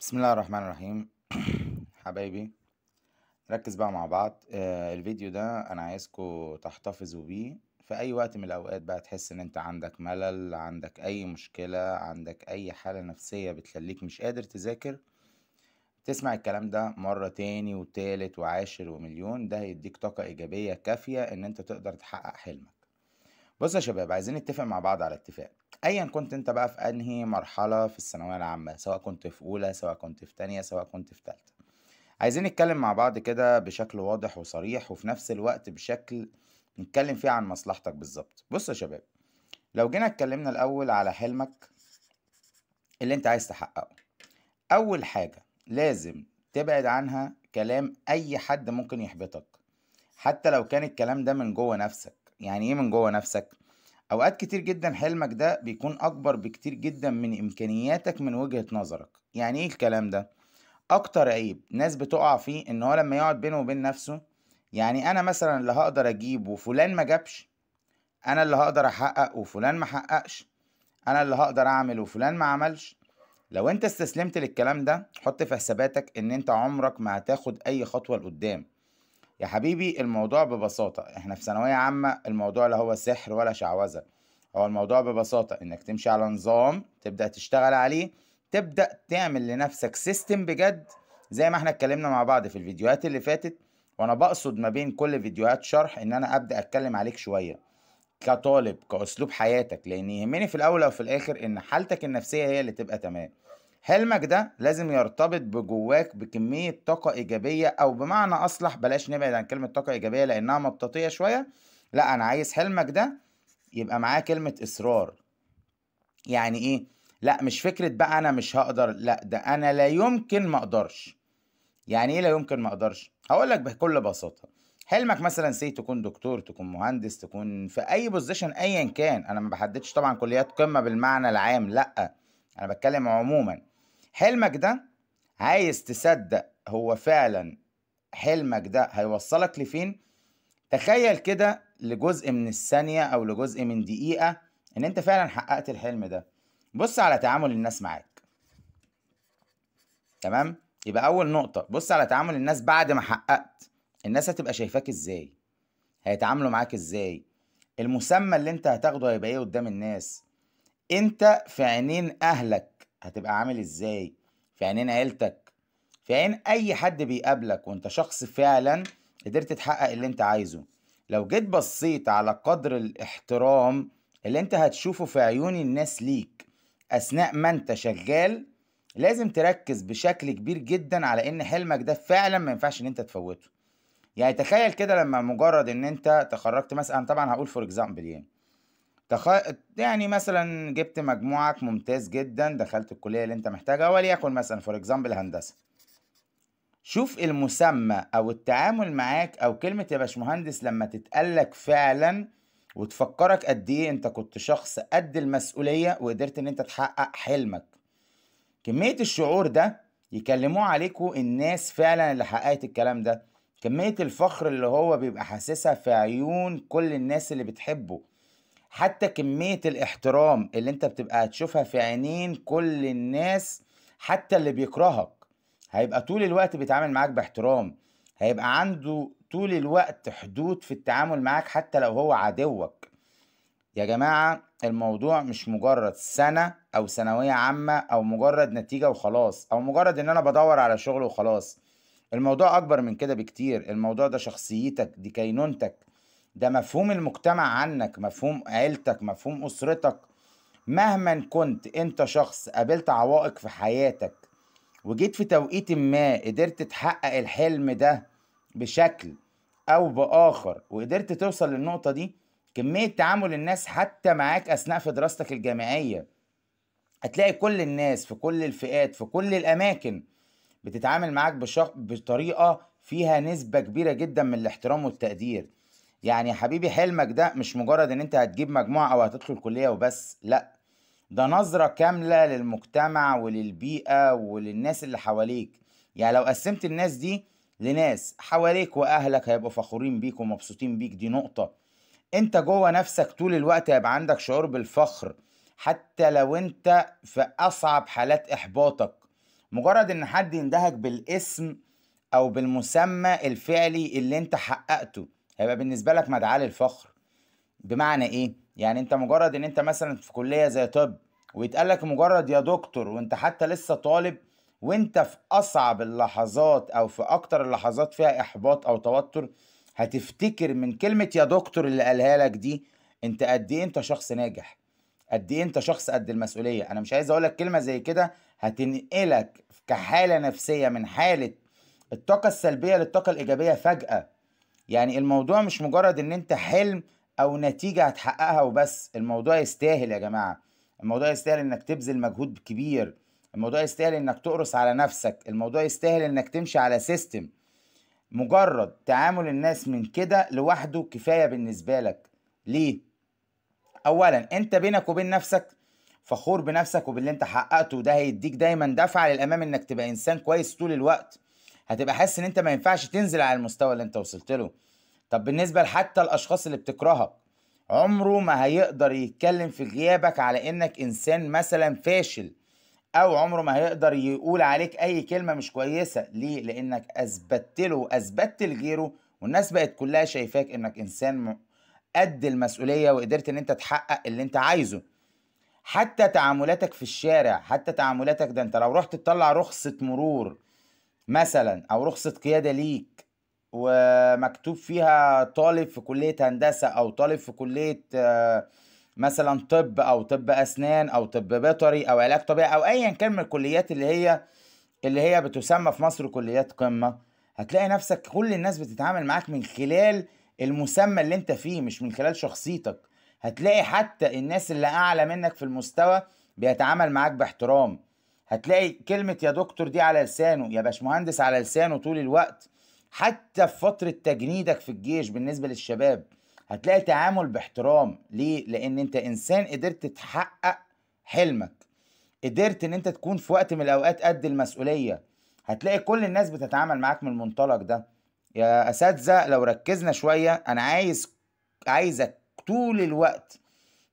بسم الله الرحمن الرحيم حبايبي ركز بقى مع بعض آه الفيديو ده انا عايزكم تحتفظوا بيه في اي وقت من الاوقات بقى تحس ان انت عندك ملل عندك اي مشكلة عندك اي حالة نفسية بتخليك مش قادر تذاكر تسمع الكلام ده مرة تاني وتالت وعاشر ومليون ده هيديك طاقة ايجابية كافية ان انت تقدر تحقق حلمك بص يا شباب عايزين نتفق مع بعض على اتفاق ايا كنت انت بقى في انهي مرحله في الثانويه العامه سواء كنت في اولى سواء كنت في تانية سواء كنت في تالتة عايزين نتكلم مع بعض كده بشكل واضح وصريح وفي نفس الوقت بشكل نتكلم فيه عن مصلحتك بالظبط بص يا شباب لو جينا اتكلمنا الاول على حلمك اللي انت عايز تحققه اول حاجه لازم تبعد عنها كلام اي حد ممكن يحبطك حتى لو كان الكلام ده من جوه نفسك يعني ايه من جوه نفسك أوقات كتير جدا حلمك ده بيكون أكبر بكتير جدا من إمكانياتك من وجهة نظرك يعني إيه الكلام ده؟ أكتر عيب ناس بتقع فيه إن هو لما يقعد بينه وبين نفسه يعني أنا مثلا اللي هقدر أجيب وفلان ما جابش أنا اللي هقدر أحقق وفلان ما حققش أنا اللي هقدر أعمل وفلان ما عملش لو أنت استسلمت للكلام ده حط في حساباتك إن أنت عمرك ما هتاخد أي خطوة لقدام يا حبيبي الموضوع ببساطة احنا في ثانوية عامة الموضوع لا هو سحر ولا شعوذة هو الموضوع ببساطة انك تمشي على نظام تبدأ تشتغل عليه تبدأ تعمل لنفسك سيستم بجد زي ما احنا اتكلمنا مع بعض في الفيديوهات اللي فاتت وانا بقصد ما بين كل فيديوهات شرح ان انا ابدأ اتكلم عليك شوية كطالب كأسلوب حياتك لان يهمني في الاول وفي الاخر ان حالتك النفسية هي اللي تبقى تمام حلمك ده لازم يرتبط بجواك بكمية طاقة إيجابية أو بمعنى أصلح بلاش نبعد عن كلمة طاقة إيجابية لأنها مطاطية شوية لا أنا عايز حلمك ده يبقى معاه كلمة إصرار يعني إيه؟ لا مش فكرة بقى أنا مش هقدر لا ده أنا لا يمكن ما أقدرش يعني إيه لا يمكن ما أقدرش؟ هقول لك بكل بساطة حلمك مثلا سي تكون دكتور تكون مهندس تكون في أي بوزيشن أيا كان أنا ما بحددش طبعا كليات قمة بالمعنى العام لا أنا بتكلم عموما حلمك ده عايز تصدق هو فعلا حلمك ده هيوصلك لفين تخيل كده لجزء من الثانية أو لجزء من دقيقة إن أنت فعلا حققت الحلم ده بص على تعامل الناس معاك تمام يبقى أول نقطة بص على تعامل الناس بعد ما حققت الناس هتبقى شايفاك إزاي هيتعاملوا معاك إزاي المسمى اللي أنت هتاخده هيبقى إيه قدام الناس أنت في عينين أهلك هتبقى عامل ازاي في عينين عيلتك في عين اي حد بيقابلك وانت شخص فعلا قدرت تحقق اللي انت عايزه لو جيت بصيت على قدر الاحترام اللي انت هتشوفه في عيون الناس ليك اثناء ما انت شغال لازم تركز بشكل كبير جدا على ان حلمك ده فعلا ما ينفعش ان انت تفوته يعني تخيل كده لما مجرد ان انت تخرجت مثلا طبعا هقول فور اكزامبل يعني تخ... يعني مثلا جبت مجموعك ممتاز جدا دخلت الكليه اللي انت محتاجها وليكن مثلا فور اكزامبل هندسه شوف المسمى او التعامل معاك او كلمه يا باشمهندس لما تتقالك فعلا وتفكرك قد ايه انت كنت شخص قد المسؤوليه وقدرت ان انت تحقق حلمك كميه الشعور ده يكلموه عليكوا الناس فعلا اللي حققت الكلام ده كميه الفخر اللي هو بيبقى حاسسها في عيون كل الناس اللي بتحبه حتى كمية الاحترام اللي انت بتبقى هتشوفها في عينين كل الناس حتى اللي بيكرهك هيبقى طول الوقت بيتعامل معاك باحترام هيبقى عنده طول الوقت حدود في التعامل معاك حتى لو هو عدوك يا جماعة الموضوع مش مجرد سنة أو ثانوية عامة أو مجرد نتيجة وخلاص أو مجرد إن أنا بدور على شغل وخلاص الموضوع أكبر من كده بكتير الموضوع ده شخصيتك دي كينونتك ده مفهوم المجتمع عنك مفهوم عيلتك مفهوم أسرتك مهما كنت أنت شخص قابلت عوائق في حياتك وجيت في توقيت ما قدرت تحقق الحلم ده بشكل أو بآخر وقدرت توصل للنقطة دي كمية تعامل الناس حتى معاك أثناء في دراستك الجامعية هتلاقي كل الناس في كل الفئات في كل الأماكن بتتعامل معاك بشخ... بطريقة فيها نسبة كبيرة جدا من الاحترام والتقدير يعني يا حبيبي حلمك ده مش مجرد ان انت هتجيب مجموعة او هتدخل كلية وبس لا ده نظرة كاملة للمجتمع وللبيئة وللناس اللي حواليك يعني لو قسمت الناس دي لناس حواليك واهلك هيبقوا فخورين بيك ومبسوطين بيك دي نقطة انت جوه نفسك طول الوقت هيبقى عندك شعور بالفخر حتى لو انت في اصعب حالات احباطك مجرد ان حد يندهك بالاسم او بالمسمى الفعلي اللي انت حققته هيبقى بالنسبه لك مدعاه للفخر بمعنى ايه يعني انت مجرد ان انت مثلا في كليه زي طب ويتقال لك مجرد يا دكتور وانت حتى لسه طالب وانت في اصعب اللحظات او في اكتر اللحظات فيها احباط او توتر هتفتكر من كلمه يا دكتور اللي قالها لك دي انت قد ايه انت شخص ناجح قد ايه انت شخص قد المسؤوليه انا مش عايز اقول لك كلمه زي كده هتنقلك كحاله نفسيه من حاله الطاقه السلبيه للطاقه الايجابيه فجاه يعني الموضوع مش مجرد ان انت حلم او نتيجه هتحققها وبس الموضوع يستاهل يا جماعه الموضوع يستاهل انك تبذل مجهود كبير الموضوع يستاهل انك تقرص على نفسك الموضوع يستاهل انك تمشي على سيستم مجرد تعامل الناس من كده لوحده كفايه بالنسبه لك ليه اولا انت بينك وبين نفسك فخور بنفسك وباللي انت حققته وده هيديك دايما دفعه للامام انك تبقى انسان كويس طول الوقت هتبقى حاسس ان انت ما ينفعش تنزل على المستوى اللي انت وصلت له طب بالنسبه لحتى الاشخاص اللي بتكرهك عمره ما هيقدر يتكلم في غيابك على انك انسان مثلا فاشل او عمره ما هيقدر يقول عليك اي كلمه مش كويسه ليه لانك اثبتت له واثبتت لغيره والناس بقت كلها شايفاك انك انسان قد المسؤوليه وقدرت ان انت تحقق اللي انت عايزه حتى تعاملاتك في الشارع حتى تعاملاتك ده انت لو رحت تطلع رخصه مرور مثلا او رخصه قياده ليك ومكتوب فيها طالب في كليه هندسه او طالب في كليه آه، مثلا طب او طب اسنان او طب بيطري او علاج طبيعي او ايا كان من الكليات اللي هي اللي هي بتسمى في مصر كليات قمه هتلاقي نفسك كل الناس بتتعامل معاك من خلال المسمى اللي انت فيه مش من خلال شخصيتك هتلاقي حتى الناس اللي اعلى منك في المستوى بيتعامل معاك باحترام هتلاقي كلمة يا دكتور دي على لسانه يا باشمهندس على لسانه طول الوقت حتى في فترة تجنيدك في الجيش بالنسبة للشباب هتلاقي تعامل باحترام ليه؟ لأن أنت إنسان قدرت تحقق حلمك قدرت إن أنت تكون في وقت من الأوقات قد المسؤولية هتلاقي كل الناس بتتعامل معاك من المنطلق ده يا أساتذة لو ركزنا شوية أنا عايز عايزك طول الوقت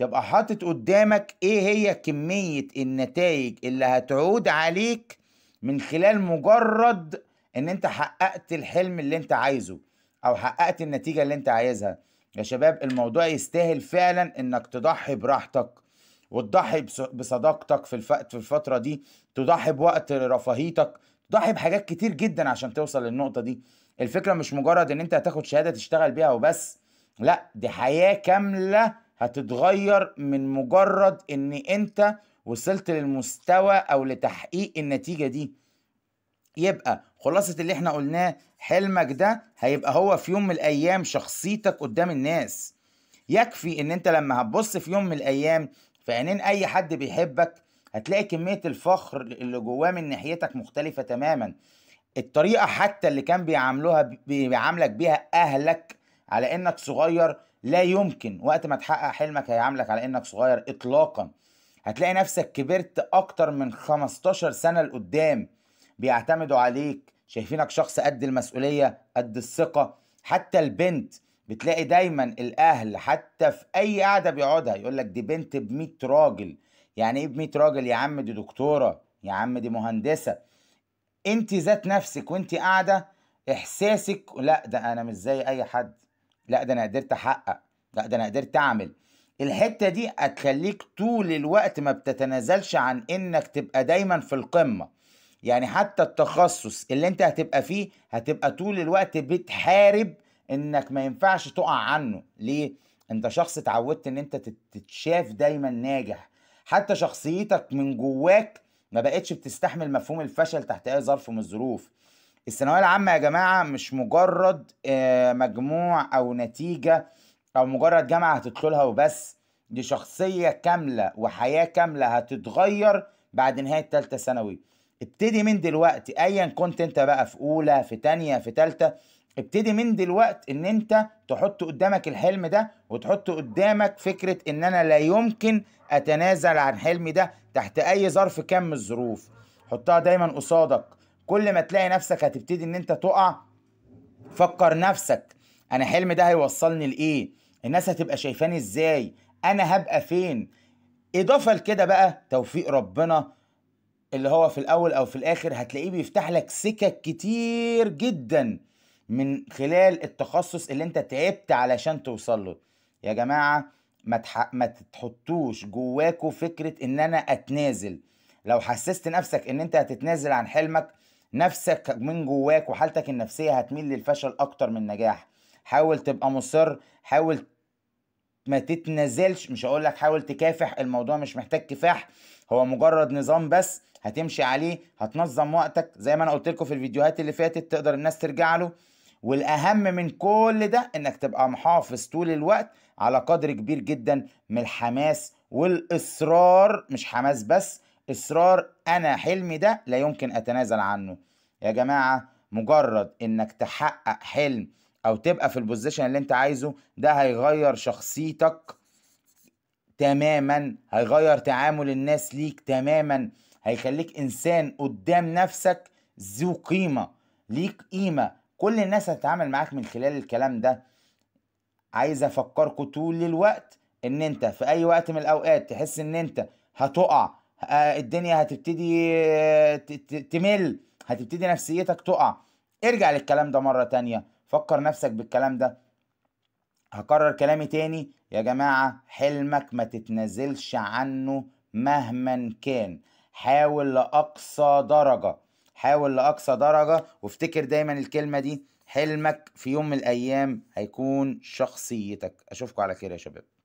تبقى حاطط قدامك ايه هي كمية النتائج اللي هتعود عليك من خلال مجرد ان انت حققت الحلم اللي انت عايزه او حققت النتيجة اللي انت عايزها يا شباب الموضوع يستاهل فعلا انك تضحي براحتك وتضحي بصداقتك في الفترة دي تضحي بوقت رفاهيتك تضحي بحاجات كتير جدا عشان توصل للنقطة دي الفكرة مش مجرد ان انت هتاخد شهادة تشتغل بيها وبس لا دي حياة كاملة هتتغير من مجرد ان انت وصلت للمستوى او لتحقيق النتيجه دي يبقى خلاصه اللي احنا قلناه حلمك ده هيبقى هو في يوم من الايام شخصيتك قدام الناس يكفي ان انت لما هتبص في يوم من الايام في عينين اي حد بيحبك هتلاقي كميه الفخر اللي جواه من ناحيتك مختلفه تماما الطريقه حتى اللي كان بيعاملوها بيعاملك بيها اهلك على انك صغير لا يمكن وقت ما تحقق حلمك هيعاملك على انك صغير اطلاقا هتلاقي نفسك كبرت اكتر من 15 سنة لقدام بيعتمدوا عليك شايفينك شخص قد المسؤولية قد الثقة حتى البنت بتلاقي دايما الاهل حتى في اي قعدة بيقعدها يقول لك دي بنت ب 100 راجل يعني ايه ب 100 راجل يا عم دي دكتورة يا عم دي مهندسة انت ذات نفسك وانت قاعدة احساسك لا ده انا مش زي اي حد لا ده انا قدرت احقق لا ده انا قدرت اعمل الحته دي هتخليك طول الوقت ما بتتنازلش عن انك تبقى دايما في القمه يعني حتى التخصص اللي انت هتبقى فيه هتبقى طول الوقت بتحارب انك ما ينفعش تقع عنه ليه انت شخص اتعودت ان انت تتشاف دايما ناجح حتى شخصيتك من جواك ما بقتش بتستحمل مفهوم الفشل تحت اي ظرف من الظروف الثانويه العامه يا جماعه مش مجرد آه، مجموع او نتيجه او مجرد جامعه هتدخلها وبس دي شخصيه كامله وحياه كامله هتتغير بعد نهايه ثالثه ثانوي ابتدي من دلوقتي ايا كنت انت بقى في اولى في تانية في تالتة ابتدي من دلوقتي ان انت تحط قدامك الحلم ده وتحط قدامك فكره ان انا لا يمكن اتنازل عن حلمي ده تحت اي ظرف كان من الظروف حطها دايما قصادك كل ما تلاقي نفسك هتبتدي ان انت تقع فكر نفسك انا حلمي ده هيوصلني لايه الناس هتبقى شايفاني ازاي انا هبقى فين اضافه لكده بقى توفيق ربنا اللي هو في الاول او في الاخر هتلاقيه بيفتح لك سكك كتير جدا من خلال التخصص اللي انت تعبت علشان توصل له يا جماعه ما ما تحطوش جواكوا فكره ان انا اتنازل لو حسست نفسك ان انت هتتنازل عن حلمك نفسك من جواك وحالتك النفسية هتميل للفشل أكتر من النجاح حاول تبقى مصر حاول ما تتنازلش مش هقول لك حاول تكافح الموضوع مش محتاج كفاح هو مجرد نظام بس هتمشي عليه هتنظم وقتك زي ما انا قلت لكم في الفيديوهات اللي فاتت تقدر الناس ترجع له والاهم من كل ده انك تبقى محافظ طول الوقت على قدر كبير جدا من الحماس والاصرار مش حماس بس اصرار انا حلمي ده لا يمكن اتنازل عنه يا جماعه مجرد انك تحقق حلم او تبقى في البوزيشن اللي انت عايزه ده هيغير شخصيتك تماما هيغير تعامل الناس ليك تماما هيخليك انسان قدام نفسك ذو قيمه ليك قيمه كل الناس هتتعامل معاك من خلال الكلام ده عايز افكركم طول الوقت ان انت في اي وقت من الاوقات تحس ان انت هتقع آه، الدنيا هتبتدي آه، تمل هتبتدي نفسيتك تقع ارجع للكلام ده مرة تانية فكر نفسك بالكلام ده هكرر كلامي تاني يا جماعة حلمك ما تتنزلش عنه مهما كان حاول لأقصى درجة حاول لأقصى درجة وافتكر دايما الكلمة دي حلمك في يوم من الأيام هيكون شخصيتك أشوفكم على خير يا شباب